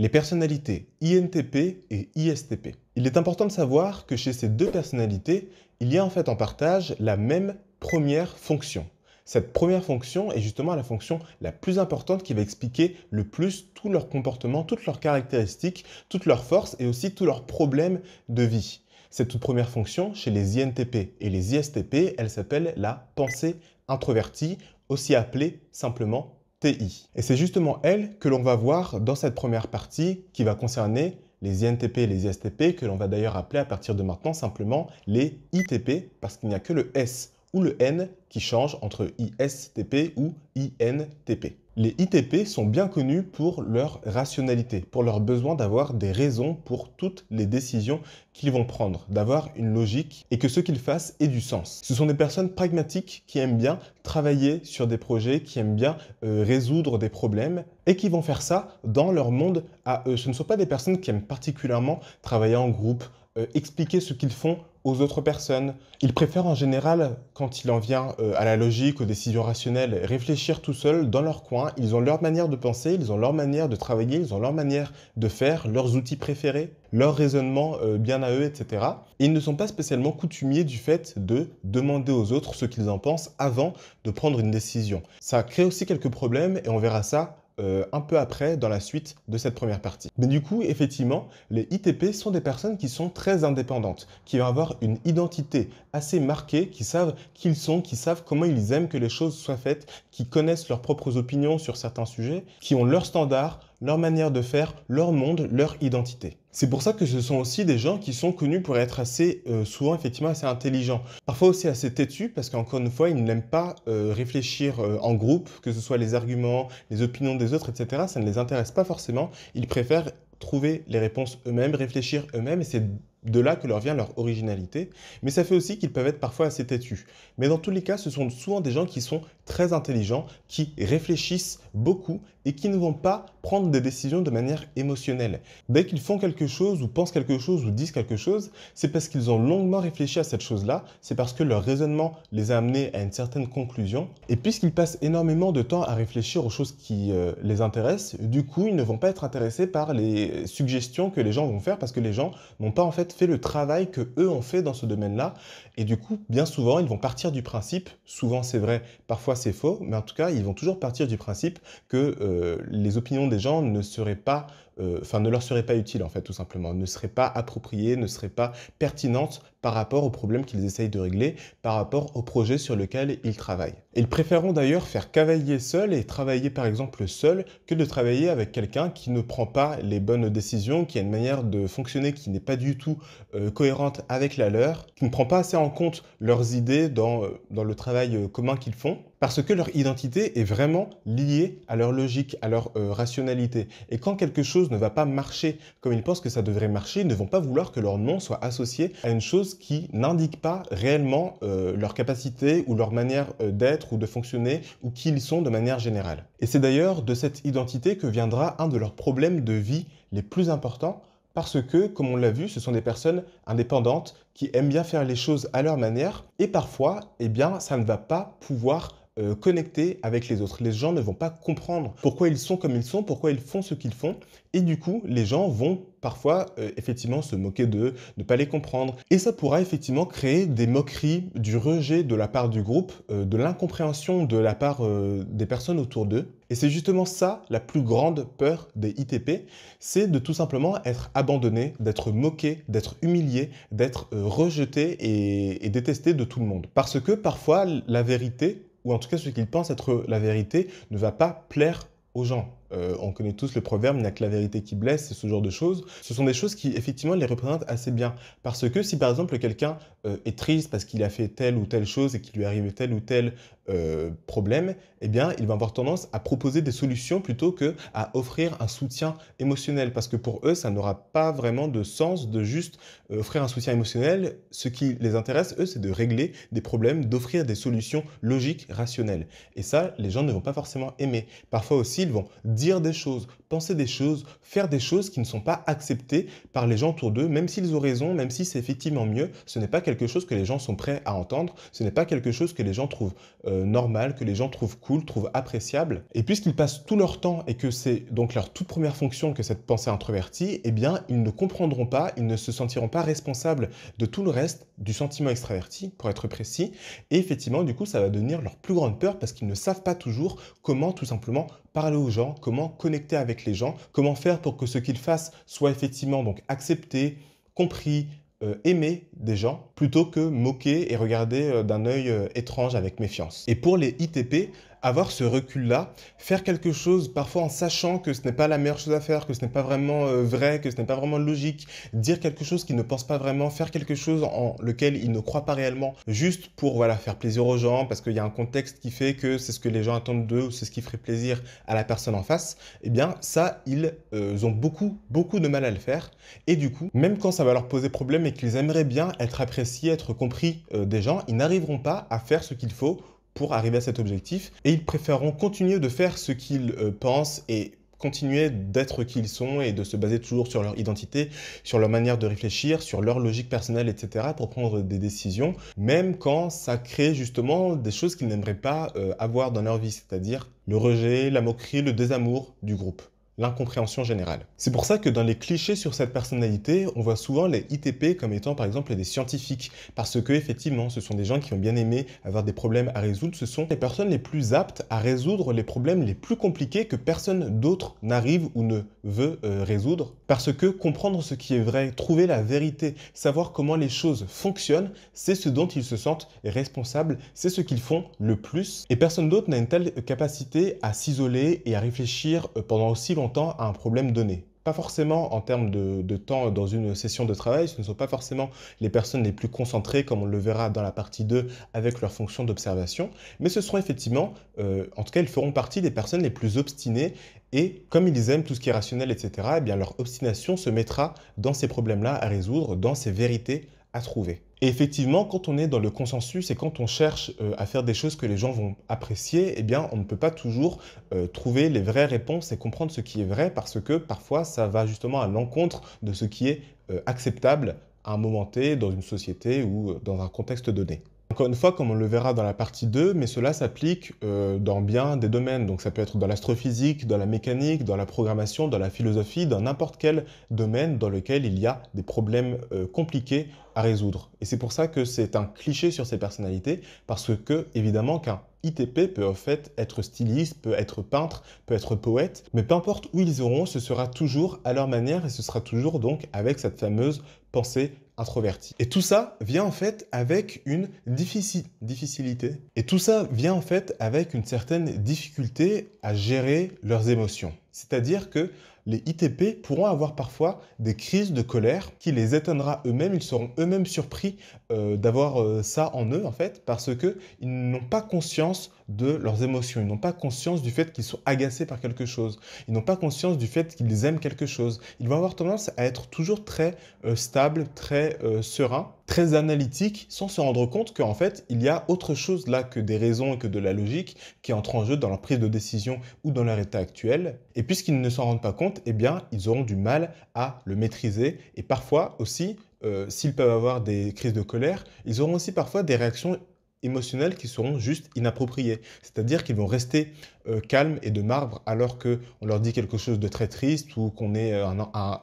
les personnalités INTP et ISTP. Il est important de savoir que chez ces deux personnalités, il y a en fait en partage la même première fonction. Cette première fonction est justement la fonction la plus importante qui va expliquer le plus tout leur comportement, toutes leurs caractéristiques, toutes leurs forces et aussi tous leurs problèmes de vie. Cette toute première fonction chez les INTP et les ISTP, elle s'appelle la pensée introvertie, aussi appelée simplement et c'est justement elle que l'on va voir dans cette première partie qui va concerner les INTP et les ISTP, que l'on va d'ailleurs appeler à partir de maintenant simplement les ITP, parce qu'il n'y a que le S ou le N qui change entre ISTP ou INTP. Les ITP sont bien connus pour leur rationalité, pour leur besoin d'avoir des raisons pour toutes les décisions qu'ils vont prendre, d'avoir une logique et que ce qu'ils fassent ait du sens. Ce sont des personnes pragmatiques qui aiment bien travailler sur des projets, qui aiment bien euh, résoudre des problèmes et qui vont faire ça dans leur monde à eux. Ce ne sont pas des personnes qui aiment particulièrement travailler en groupe, euh, expliquer ce qu'ils font aux autres personnes. Ils préfèrent en général, quand il en vient euh, à la logique, aux décisions rationnelles, réfléchir tout seul dans leur coin. Ils ont leur manière de penser, ils ont leur manière de travailler, ils ont leur manière de faire, leurs outils préférés, leur raisonnement euh, bien à eux, etc. Et ils ne sont pas spécialement coutumiers du fait de demander aux autres ce qu'ils en pensent avant de prendre une décision. Ça crée aussi quelques problèmes et on verra ça euh, un peu après dans la suite de cette première partie. Mais du coup, effectivement, les ITP sont des personnes qui sont très indépendantes, qui vont avoir une identité assez marquée, qui savent qui ils sont, qui savent comment ils aiment que les choses soient faites, qui connaissent leurs propres opinions sur certains sujets, qui ont leurs standards, leur manière de faire, leur monde, leur identité. C'est pour ça que ce sont aussi des gens qui sont connus pour être assez, euh, souvent effectivement assez intelligents. Parfois aussi assez têtus parce qu'encore une fois, ils n'aiment pas euh, réfléchir euh, en groupe, que ce soit les arguments, les opinions des autres, etc. Ça ne les intéresse pas forcément. Ils préfèrent trouver les réponses eux-mêmes, réfléchir eux-mêmes et c'est de là que leur vient leur originalité, mais ça fait aussi qu'ils peuvent être parfois assez têtus. Mais dans tous les cas, ce sont souvent des gens qui sont très intelligents, qui réfléchissent beaucoup et qui ne vont pas prendre des décisions de manière émotionnelle. Dès qu'ils font quelque chose ou pensent quelque chose ou disent quelque chose, c'est parce qu'ils ont longuement réfléchi à cette chose-là, c'est parce que leur raisonnement les a amenés à une certaine conclusion. Et puisqu'ils passent énormément de temps à réfléchir aux choses qui euh, les intéressent, du coup, ils ne vont pas être intéressés par les suggestions que les gens vont faire parce que les gens n'ont pas en fait fait le travail que eux ont fait dans ce domaine-là. Et du coup, bien souvent, ils vont partir du principe, souvent c'est vrai, parfois c'est faux, mais en tout cas, ils vont toujours partir du principe que euh, les opinions des gens ne seraient pas, euh, enfin, ne leur seraient pas utiles, en fait, tout simplement, ne seraient pas appropriées, ne seraient pas pertinentes par rapport aux problèmes qu'ils essayent de régler, par rapport au projet sur lequel ils travaillent. Ils préféreront d'ailleurs faire cavalier seul et travailler par exemple seul que de travailler avec quelqu'un qui ne prend pas les bonnes décisions, qui a une manière de fonctionner qui n'est pas du tout euh, cohérente avec la leur, qui ne prend pas assez en compte leurs idées dans le travail commun qu'ils font parce que leur identité est vraiment liée à leur logique, à leur euh, rationalité. Et quand quelque chose ne va pas marcher comme ils pensent que ça devrait marcher, ils ne vont pas vouloir que leur nom soit associé à une chose qui n'indique pas réellement euh, leur capacité ou leur manière euh, d'être ou de fonctionner ou qui ils sont de manière générale. Et c'est d'ailleurs de cette identité que viendra un de leurs problèmes de vie les plus importants, parce que, comme on l'a vu, ce sont des personnes indépendantes qui aiment bien faire les choses à leur manière, et parfois, eh bien, ça ne va pas pouvoir euh, connectés avec les autres. Les gens ne vont pas comprendre pourquoi ils sont comme ils sont, pourquoi ils font ce qu'ils font. Et du coup, les gens vont parfois euh, effectivement se moquer d'eux, ne pas les comprendre. Et ça pourra effectivement créer des moqueries, du rejet de la part du groupe, euh, de l'incompréhension de la part des personnes autour d'eux. Et c'est justement ça la plus grande peur des ITP, c'est de tout simplement être abandonné, d'être moqué, d'être humilié, d'être rejeté et détesté de tout le monde. Parce que parfois la vérité ou en tout cas ce qu'il pense être la vérité, ne va pas plaire aux gens. Euh, on connaît tous le proverbe, il n'y a que la vérité qui blesse, ce genre de choses. Ce sont des choses qui, effectivement, les représentent assez bien. Parce que si, par exemple, quelqu'un euh, est triste parce qu'il a fait telle ou telle chose et qu'il lui arrive tel ou tel euh, problème, eh bien, il va avoir tendance à proposer des solutions plutôt que à offrir un soutien émotionnel. Parce que pour eux, ça n'aura pas vraiment de sens de juste offrir un soutien émotionnel. Ce qui les intéresse, eux, c'est de régler des problèmes, d'offrir des solutions logiques, rationnelles. Et ça, les gens ne vont pas forcément aimer. Parfois aussi, ils vont dire dire des choses, penser des choses, faire des choses qui ne sont pas acceptées par les gens autour d'eux, même s'ils ont raison, même si c'est effectivement mieux, ce n'est pas quelque chose que les gens sont prêts à entendre, ce n'est pas quelque chose que les gens trouvent euh, normal, que les gens trouvent cool, trouvent appréciable. Et puisqu'ils passent tout leur temps et que c'est donc leur toute première fonction que cette pensée introvertie, eh bien, ils ne comprendront pas, ils ne se sentiront pas responsables de tout le reste du sentiment extraverti, pour être précis. Et effectivement, du coup, ça va devenir leur plus grande peur parce qu'ils ne savent pas toujours comment tout simplement parler aux gens, comment connecter avec les gens, comment faire pour que ce qu'ils fassent soit effectivement donc accepté, compris, euh, aimé des gens plutôt que moquer et regarder euh, d'un œil euh, étrange avec méfiance. Et pour les ITP, avoir ce recul-là, faire quelque chose parfois en sachant que ce n'est pas la meilleure chose à faire, que ce n'est pas vraiment euh, vrai, que ce n'est pas vraiment logique, dire quelque chose qui ne pense pas vraiment, faire quelque chose en lequel ils ne croient pas réellement, juste pour voilà faire plaisir aux gens, parce qu'il y a un contexte qui fait que c'est ce que les gens attendent d'eux ou c'est ce qui ferait plaisir à la personne en face, eh bien ça, ils euh, ont beaucoup, beaucoup de mal à le faire. Et du coup, même quand ça va leur poser problème et qu'ils aimeraient bien être appréciés, être compris euh, des gens, ils n'arriveront pas à faire ce qu'il faut pour arriver à cet objectif et ils préféreront continuer de faire ce qu'ils euh, pensent et continuer d'être qui ils sont et de se baser toujours sur leur identité, sur leur manière de réfléchir, sur leur logique personnelle, etc. pour prendre des décisions, même quand ça crée justement des choses qu'ils n'aimeraient pas euh, avoir dans leur vie, c'est-à-dire le rejet, la moquerie, le désamour du groupe l'incompréhension générale. C'est pour ça que dans les clichés sur cette personnalité, on voit souvent les ITP comme étant par exemple des scientifiques, parce que effectivement, ce sont des gens qui ont bien aimé avoir des problèmes à résoudre, ce sont les personnes les plus aptes à résoudre les problèmes les plus compliqués que personne d'autre n'arrive ou ne veut euh, résoudre, parce que comprendre ce qui est vrai, trouver la vérité, savoir comment les choses fonctionnent, c'est ce dont ils se sentent responsables, c'est ce qu'ils font le plus, et personne d'autre n'a une telle capacité à s'isoler et à réfléchir euh, pendant aussi longtemps temps à un problème donné pas forcément en termes de, temps dans une session de travail, ce ne sont pas forcément les personnes les plus concentrées, comme on le verra dans la partie 2 avec leur fonction d'observation, mais ce seront effectivement, euh, en tout cas, elles feront partie des personnes les plus obstinées, et comme ils aiment tout ce qui est rationnel, etc., eh bien leur obstination se mettra dans ces problèmes-là à résoudre, dans ces vérités à trouver. Et effectivement, quand on est dans le consensus et quand on cherche euh, à faire des choses que les gens vont apprécier, eh bien, on ne peut pas toujours euh, trouver les vraies réponses et comprendre ce qui est vrai parce que parfois, ça va justement à l'encontre de ce qui est euh, acceptable à un moment T dans une société ou dans un contexte donné. Encore une fois, comme on le verra dans la partie 2, mais cela s'applique euh, dans bien des domaines. Donc ça peut être dans l'astrophysique, dans la mécanique, dans la programmation, dans la philosophie, dans n'importe quel domaine dans lequel il y a des problèmes euh, compliqués à résoudre. Et c'est pour ça que c'est un cliché sur ces personnalités, parce que évidemment qu'un ITP peut en fait être styliste, peut être peintre, peut être poète, mais peu importe où ils auront, ce sera toujours à leur manière et ce sera toujours donc avec cette fameuse pensée introvertie. Et tout ça vient en fait avec une difficulté. Et tout ça vient en fait avec une certaine difficulté à gérer leurs émotions. C'est-à-dire que les ITP pourront avoir parfois des crises de colère qui les étonnera eux-mêmes. Ils seront eux-mêmes surpris euh, d'avoir euh, ça en eux, en fait, parce qu'ils n'ont pas conscience de leurs émotions. Ils n'ont pas conscience du fait qu'ils sont agacés par quelque chose. Ils n'ont pas conscience du fait qu'ils aiment quelque chose. Ils vont avoir tendance à être toujours très euh, stable, très euh, serein, très analytique, sans se rendre compte qu'en fait, il y a autre chose là que des raisons et que de la logique qui entre en jeu dans leur prise de décision ou dans leur état actuel. Et puisqu'ils ne s'en rendent pas compte, eh bien, ils auront du mal à le maîtriser. Et parfois aussi, euh, s'ils peuvent avoir des crises de colère, ils auront aussi parfois des réactions émotionnels qui seront juste inappropriés. C'est-à-dire qu'ils vont rester euh, calmes et de marbre alors qu'on leur dit quelque chose de très triste ou qu'on est à euh,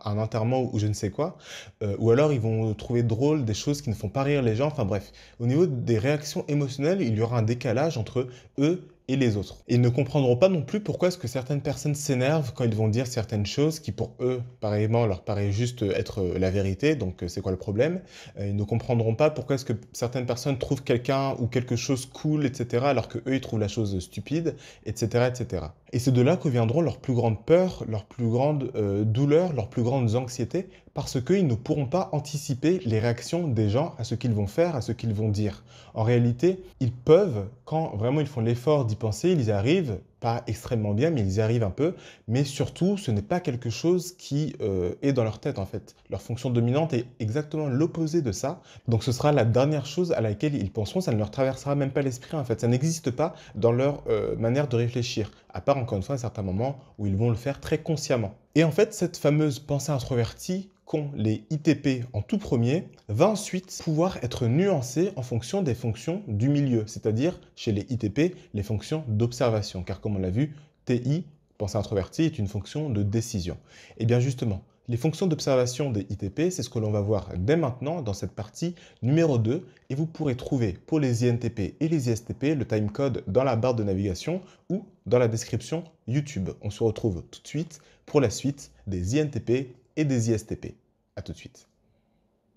un, enterrement ou, je ne sais quoi. Euh, ou alors ils vont trouver drôle des choses qui ne font pas rire les gens. Enfin bref, au niveau des réactions émotionnelles, il y aura un décalage entre eux et les autres. ils ne comprendront pas non plus pourquoi est-ce que certaines personnes s'énervent quand ils vont dire certaines choses qui pour eux, pareillement, leur paraît juste être la vérité, donc euh, c'est quoi le problème euh, Ils ne comprendront pas pourquoi est-ce que certaines personnes trouvent quelqu'un ou quelque chose cool, etc., alors que eux, ils trouvent la chose stupide, etc., etc. Et c'est de là que viendront leurs plus grandes peurs, leurs plus grandes euh, douleurs, leurs plus grandes anxiétés, parce qu'ils ne pourront pas anticiper les réactions des gens à ce qu'ils vont faire, à ce qu'ils vont dire. En réalité, ils peuvent, quand vraiment ils font l'effort d'y penser, ils y arrivent pas extrêmement bien, mais ils y arrivent un peu. Mais surtout, ce n'est pas quelque chose qui euh, est dans leur tête, en fait. Leur fonction dominante est exactement l'opposé de ça. Donc ce sera la dernière chose à laquelle ils penseront, ça ne leur traversera même pas l'esprit, en fait. Ça n'existe pas dans leur euh, manière de réfléchir, à part, encore une fois, à certains moments où ils vont le faire très consciemment. Et en fait, cette fameuse pensée introvertie, qu'ont les ITP en tout premier va ensuite pouvoir être nuancé en fonction des fonctions du milieu, c'est-à-dire chez les ITP, les fonctions d'observation, car comme on l'a vu, TI, pensée introverti est une fonction de décision. Et eh bien justement, les fonctions d'observation des ITP, c'est ce que l'on va voir dès maintenant dans cette partie numéro 2 et vous pourrez trouver pour les INTP et les ISTP le timecode dans la barre de navigation ou dans la description YouTube. On se retrouve tout de suite pour la suite des INTP des ISTP. A tout de suite.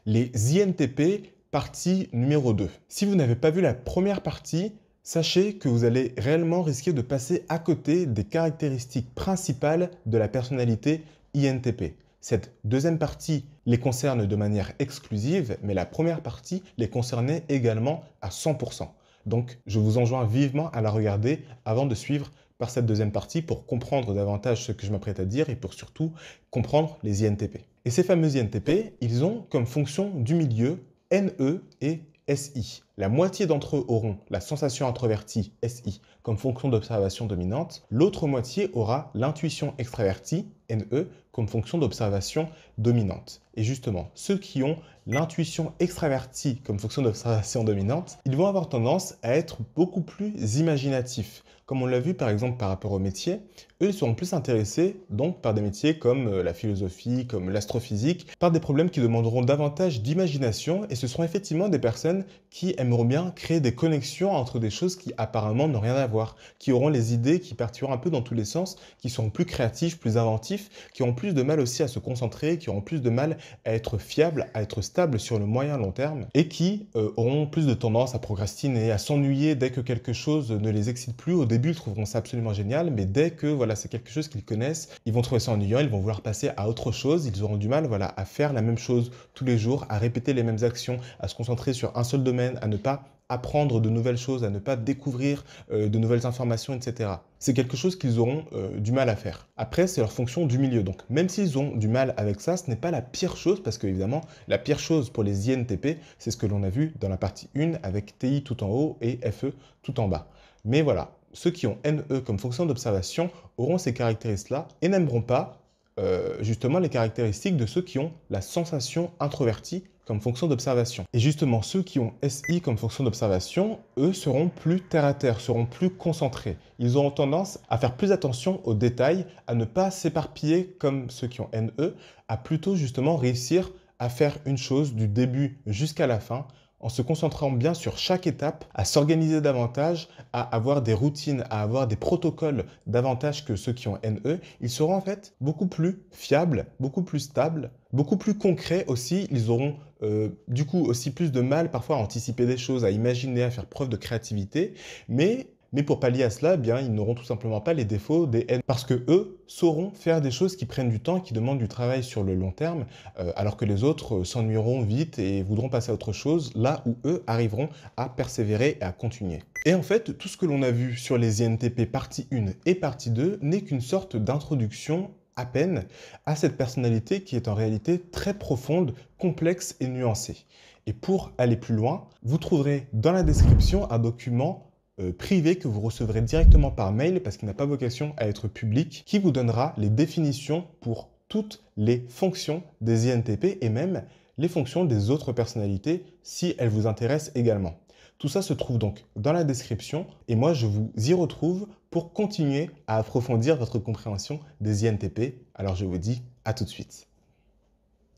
Les INTP, partie numéro 2. Si vous n'avez pas vu la première partie, sachez que vous allez réellement risquer de passer à côté des caractéristiques principales de la personnalité INTP. Cette deuxième partie les concerne de manière exclusive, mais la première partie les concernait également à 100%. Donc je vous enjoins vivement à la regarder avant de suivre par cette deuxième partie pour comprendre davantage ce que je m'apprête à dire et pour surtout comprendre les INTP. Et ces fameux INTP, ils ont comme fonction du milieu NE et SI. La moitié d'entre eux auront la sensation introvertie SI comme fonction d'observation dominante, l'autre moitié aura l'intuition extravertie NE comme fonction d'observation dominante. Et justement, ceux qui ont l'intuition extravertie comme fonction d'observation dominante, ils vont avoir tendance à être beaucoup plus imaginatifs. Comme on l'a vu par exemple par rapport aux métiers, eux seront plus intéressés donc par des métiers comme euh, la philosophie, comme l'astrophysique, par des problèmes qui demanderont davantage d'imagination et ce seront effectivement des personnes qui aimeront bien créer des connexions entre des choses qui apparemment n'ont rien à voir, qui auront les idées qui partiront un peu dans tous les sens, qui sont plus créatifs, plus inventifs, qui ont plus de mal aussi à se concentrer, qui auront plus de mal à être fiables, à être stables sur le moyen long terme et qui euh, auront plus de tendance à procrastiner, à s'ennuyer dès que quelque chose ne les excite plus. Au début, ils trouveront ça absolument génial, mais dès que voilà, c'est quelque chose qu'ils connaissent, ils vont trouver ça ennuyant, ils vont vouloir passer à autre chose, ils auront du mal voilà, à faire la même chose tous les jours, à répéter les mêmes actions, à se concentrer sur un seul domaine, à ne pas apprendre de nouvelles choses, à ne pas découvrir euh, de nouvelles informations, etc. C'est quelque chose qu'ils auront euh, du mal à faire. Après, c'est leur fonction du milieu. Donc, même s'ils ont du mal avec ça, ce n'est pas la pire chose, parce que évidemment, la pire chose pour les INTP, c'est ce que l'on a vu dans la partie 1 avec TI tout en haut et FE tout en bas. Mais voilà, ceux qui ont NE comme fonction d'observation auront ces caractéristiques-là et n'aimeront pas euh, justement les caractéristiques de ceux qui ont la sensation introvertie comme fonction d'observation. Et justement, ceux qui ont SI comme fonction d'observation, eux seront plus terre à terre, seront plus concentrés. Ils auront tendance à faire plus attention aux détails, à ne pas s'éparpiller comme ceux qui ont NE, à plutôt justement réussir à faire une chose du début jusqu'à la fin en se concentrant bien sur chaque étape, à s'organiser davantage, à avoir des routines, à avoir des protocoles davantage que ceux qui ont NE, ils seront en fait beaucoup plus fiables, beaucoup plus stables, beaucoup plus concrets aussi, ils auront euh, du coup aussi plus de mal parfois à anticiper des choses, à imaginer, à faire preuve de créativité, mais mais pour pallier à cela, eh bien, ils n'auront tout simplement pas les défauts des N. parce que eux sauront faire des choses qui prennent du temps, qui demandent du travail sur le long terme, euh, alors que les autres euh, s'ennuieront vite et voudront passer à autre chose, là où eux arriveront à persévérer et à continuer. Et en fait, tout ce que l'on a vu sur les INTP partie 1 et partie 2 n'est qu'une sorte d'introduction à peine à cette personnalité qui est en réalité très profonde, complexe et nuancée. Et pour aller plus loin, vous trouverez dans la description un document euh, privé que vous recevrez directement par mail parce qu'il n'a pas vocation à être public, qui vous donnera les définitions pour toutes les fonctions des INTP et même les fonctions des autres personnalités si elles vous intéressent également. Tout ça se trouve donc dans la description et moi je vous y retrouve pour continuer à approfondir votre compréhension des INTP. Alors je vous dis à tout de suite.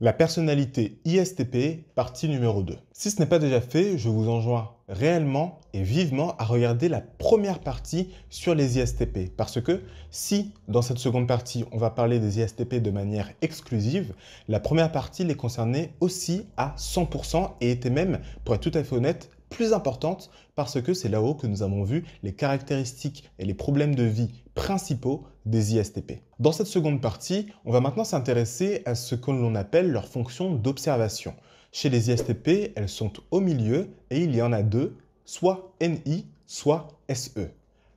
La personnalité ISTP, partie numéro 2. Si ce n'est pas déjà fait, je vous enjoins réellement et vivement à regarder la première partie sur les ISTP. Parce que si dans cette seconde partie, on va parler des ISTP de manière exclusive, la première partie les concernait aussi à 100% et était même, pour être tout à fait honnête, plus importante parce que c'est là-haut que nous avons vu les caractéristiques et les problèmes de vie principaux des ISTP. Dans cette seconde partie, on va maintenant s'intéresser à ce que l'on appelle leurs fonction d'observation. Chez les ISTP, elles sont au milieu et il y en a deux, soit NI, soit SE.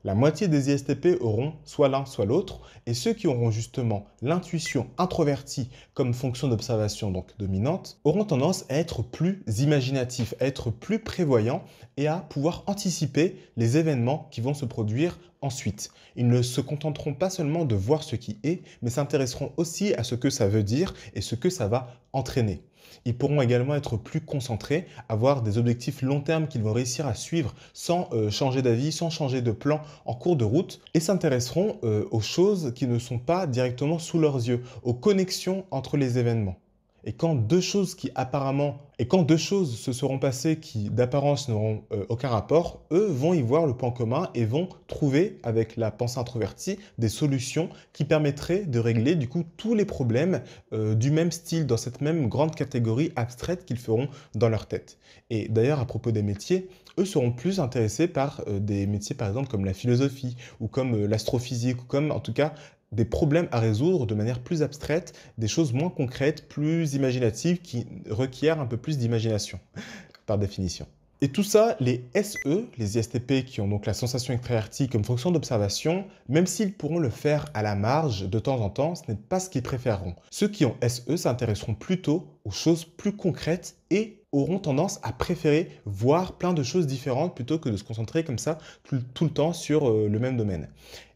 La moitié des ISTP auront soit l'un, soit l'autre, et ceux qui auront justement l'intuition introvertie comme fonction d'observation donc dominante auront tendance à être plus imaginatifs, à être plus prévoyants et à pouvoir anticiper les événements qui vont se produire ensuite. Ils ne se contenteront pas seulement de voir ce qui est, mais s'intéresseront aussi à ce que ça veut dire et ce que ça va entraîner. Ils pourront également être plus concentrés, avoir des objectifs long terme qu'ils vont réussir à suivre sans euh, changer d'avis, sans changer de plan en cours de route et s'intéresseront euh, aux choses qui ne sont pas directement sous leurs yeux, aux connexions entre les événements. Et quand deux choses qui apparemment et quand deux choses se seront passées qui d'apparence n'auront euh, aucun rapport, eux vont y voir le point commun et vont trouver avec la pensée introvertie des solutions qui permettraient de régler du coup tous les problèmes euh, du même style dans cette même grande catégorie abstraite qu'ils feront dans leur tête. Et d'ailleurs à propos des métiers, eux seront plus intéressés par euh, des métiers par exemple comme la philosophie ou comme l'astrophysique ou comme en tout cas des problèmes à résoudre de manière plus abstraite, des choses moins concrètes, plus imaginatives, qui requièrent un peu plus d'imagination, par définition. Et tout ça, les SE, les ISTP qui ont donc la sensation extravertie comme fonction d'observation, même s'ils pourront le faire à la marge de temps en temps, ce n'est pas ce qu'ils préféreront. Ceux qui ont SE s'intéresseront plutôt aux choses plus concrètes et auront tendance à préférer voir plein de choses différentes plutôt que de se concentrer comme ça tout, le temps sur euh, le même domaine.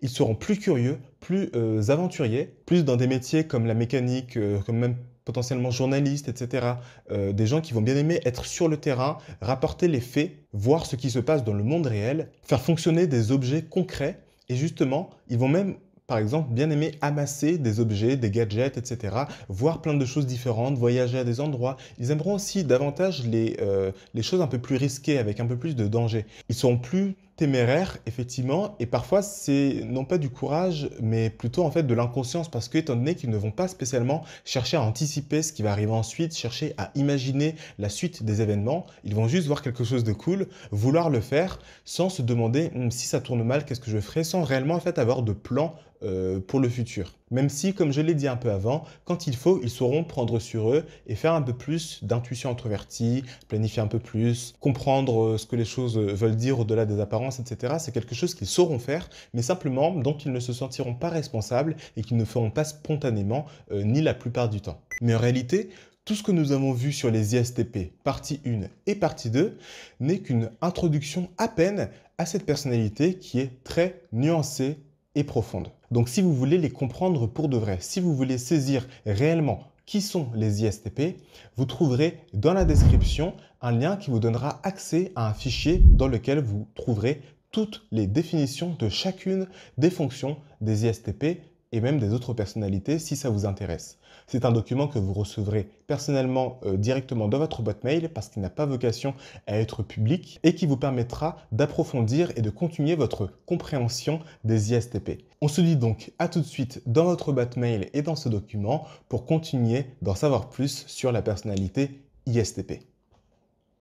Ils seront plus curieux, plus euh, aventuriers, plus dans des métiers comme la mécanique, euh, comme même potentiellement journalistes, etc. Euh, des gens qui vont bien aimer être sur le terrain, rapporter les faits, voir ce qui se passe dans le monde réel, faire fonctionner des objets concrets. Et justement, ils vont même par exemple, bien aimer amasser des objets, des gadgets, etc., voir plein de choses différentes, voyager à des endroits. Ils aimeront aussi davantage les, euh, les choses un peu plus risquées, avec un peu plus de danger. Ils seront plus téméraire, effectivement, et parfois c'est non pas du courage, mais plutôt en fait de l'inconscience, parce que étant donné qu'ils ne vont pas spécialement chercher à anticiper ce qui va arriver ensuite, chercher à imaginer la suite des événements, ils vont juste voir quelque chose de cool, vouloir le faire, sans se demander hmm, si ça tourne mal, qu'est-ce que je ferai, sans réellement en fait avoir de plan euh, pour le futur. Même si, comme je l'ai dit un peu avant, quand il faut, ils sauront prendre sur eux et faire un peu plus d'intuition introvertie, planifier un peu plus, comprendre euh, ce que les choses euh, veulent dire au-delà des apparences, etc. C'est quelque chose qu'ils sauront faire, mais simplement dont ils ne se sentiront pas responsables et qu'ils ne feront pas spontanément, euh, ni la plupart du temps. Mais en réalité, tout ce que nous avons vu sur les ISTP, partie 1 et partie 2, n'est qu'une introduction à peine à cette personnalité qui est très nuancée et profonde. Donc si vous voulez les comprendre pour de vrai, si vous voulez saisir réellement qui sont les ISTP, vous trouverez dans la description un lien qui vous donnera accès à un fichier dans lequel vous trouverez toutes les définitions de chacune des fonctions des ISTP et même des autres personnalités si ça vous intéresse. C'est un document que vous recevrez personnellement euh, directement dans votre boîte mail parce qu'il n'a pas vocation à être public et qui vous permettra d'approfondir et de continuer votre compréhension des ISTP. On se dit donc à tout de suite dans votre boîte mail et dans ce document pour continuer d'en savoir plus sur la personnalité ISTP.